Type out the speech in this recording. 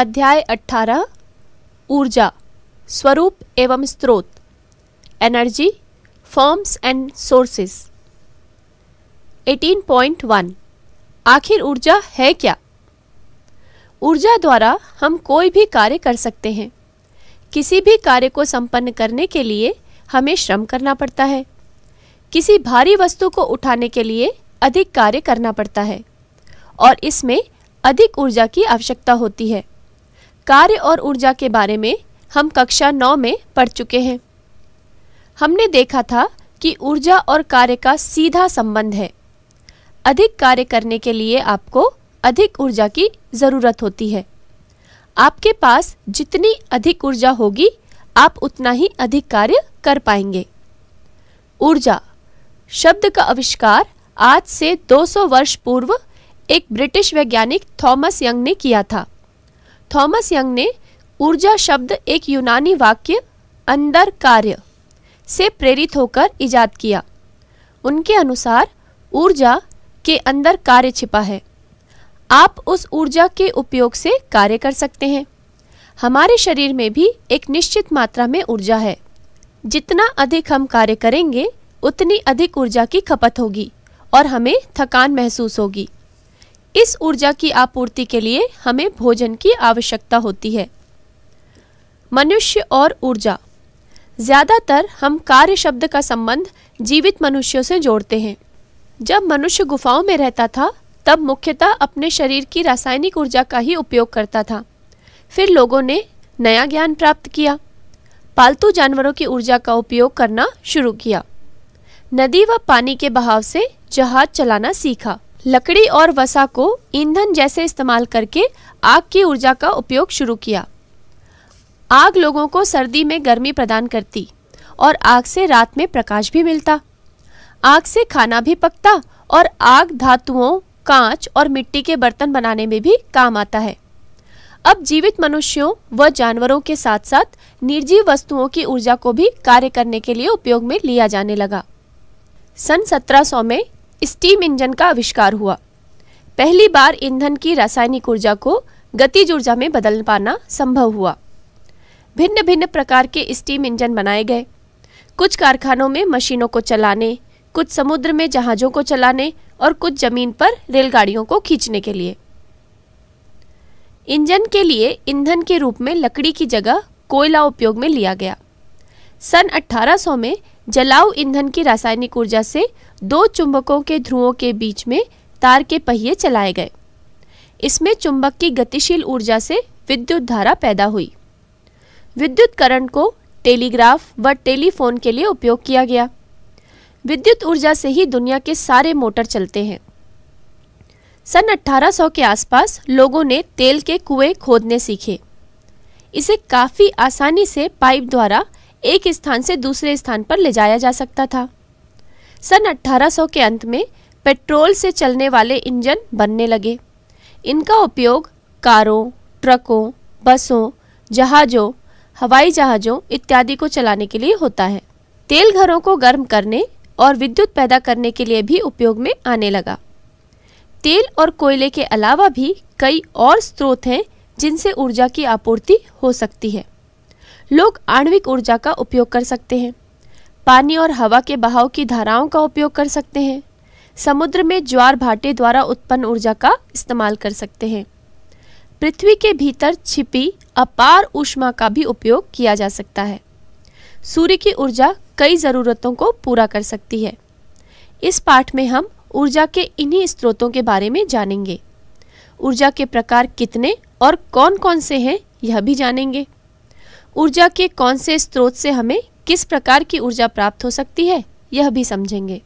अध्याय 18 ऊर्जा स्वरूप एवं स्रोत एनर्जी फॉर्म्स एंड सोर्सेस 18.1 आखिर ऊर्जा है क्या ऊर्जा द्वारा हम कोई भी कार्य कर सकते हैं किसी भी कार्य को संपन्न करने के लिए हमें श्रम करना पड़ता है किसी भारी वस्तु को उठाने के लिए अधिक कार्य करना पड़ता है और इसमें अधिक ऊर्जा की आवश्यकता होती है कार्य और ऊर्जा के बारे में हम कक्षा नौ में पढ़ चुके हैं हमने देखा था कि ऊर्जा और कार्य का सीधा संबंध है अधिक कार्य करने के लिए आपको अधिक ऊर्जा की ज़रूरत होती है आपके पास जितनी अधिक ऊर्जा होगी आप उतना ही अधिक कार्य कर पाएंगे ऊर्जा शब्द का आविष्कार आज से 200 वर्ष पूर्व एक ब्रिटिश वैज्ञानिक थॉमस यंग ने किया था थॉमस यंग ने ऊर्जा शब्द एक यूनानी वाक्य अंदर कार्य से प्रेरित होकर इजाद किया उनके अनुसार ऊर्जा के अंदर कार्य छिपा है आप उस ऊर्जा के उपयोग से कार्य कर सकते हैं हमारे शरीर में भी एक निश्चित मात्रा में ऊर्जा है जितना अधिक हम कार्य करेंगे उतनी अधिक ऊर्जा की खपत होगी और हमें थकान महसूस होगी इस ऊर्जा की आपूर्ति के लिए हमें भोजन की आवश्यकता होती है मनुष्य और ऊर्जा ज़्यादातर हम कार्य शब्द का संबंध जीवित मनुष्यों से जोड़ते हैं जब मनुष्य गुफाओं में रहता था तब मुख्यतः अपने शरीर की रासायनिक ऊर्जा का ही उपयोग करता था फिर लोगों ने नया ज्ञान प्राप्त किया पालतू जानवरों की ऊर्जा का उपयोग करना शुरू किया नदी व पानी के बहाव से जहाज चलाना सीखा लकड़ी और वसा को ईंधन जैसे इस्तेमाल करके आग की ऊर्जा का उपयोग शुरू किया आग लोगों को सर्दी में गर्मी प्रदान करती और आग से रात में प्रकाश भी मिलता आग से खाना भी पकता और आग धातुओं कांच और मिट्टी के बर्तन बनाने में भी काम आता है अब जीवित मनुष्यों व जानवरों के साथ साथ निर्जीव वस्तुओं की ऊर्जा को भी कार्य करने के लिए उपयोग में लिया जाने लगा सन 1700 में स्टीम इंजन का आविष्कार हुआ पहली बार ईंधन की रासायनिक ऊर्जा को गतिज ऊर्जा में बदल पाना संभव हुआ भिन्न भिन्न प्रकार के स्टीम इंजन बनाए गए कुछ कारखानों में मशीनों को चलाने कुछ समुद्र में जहाज़ों को चलाने और कुछ जमीन पर रेलगाड़ियों को खींचने के लिए इंजन के लिए ईंधन के रूप में लकड़ी की जगह कोयला उपयोग में लिया गया सन 1800 में जलाऊ ईंधन की रासायनिक ऊर्जा से दो चुंबकों के ध्रुवों के बीच में तार के पहिए चलाए गए इसमें चुंबक की गतिशील ऊर्जा से विद्युत धारा पैदा हुई विद्युत करंट को टेलीग्राफ व टेलीफोन के लिए उपयोग किया गया विद्युत ऊर्जा से ही दुनिया के सारे मोटर चलते हैं सन 1800 के आसपास लोगों ने तेल के कुएं खोदने सीखे इसे काफी आसानी से पाइप द्वारा एक स्थान से दूसरे स्थान पर ले जाया जा सकता था सन 1800 के अंत में पेट्रोल से चलने वाले इंजन बनने लगे इनका उपयोग कारों ट्रकों बसों जहाज़ों हवाई जहाज़ों इत्यादि को चलाने के लिए होता है तेल घरों को गर्म करने और विद्युत पैदा करने के लिए भी उपयोग में आने लगा तेल और कोयले के अलावा भी कई और स्रोत हैं जिनसे ऊर्जा की आपूर्ति हो सकती है लोग आणविक ऊर्जा का उपयोग कर सकते हैं पानी और हवा के बहाव की धाराओं का उपयोग कर सकते हैं समुद्र में ज्वार भाटे द्वारा उत्पन्न ऊर्जा का इस्तेमाल कर सकते हैं पृथ्वी के भीतर छिपी अपार ऊष्मा का भी उपयोग किया जा सकता है सूर्य की ऊर्जा कई ज़रूरतों को पूरा कर सकती है इस पाठ में हम ऊर्जा के इन्हीं स्रोतों के बारे में जानेंगे ऊर्जा के प्रकार कितने और कौन कौन से हैं यह भी जानेंगे ऊर्जा के कौन से स्रोत से हमें किस प्रकार की ऊर्जा प्राप्त हो सकती है यह भी समझेंगे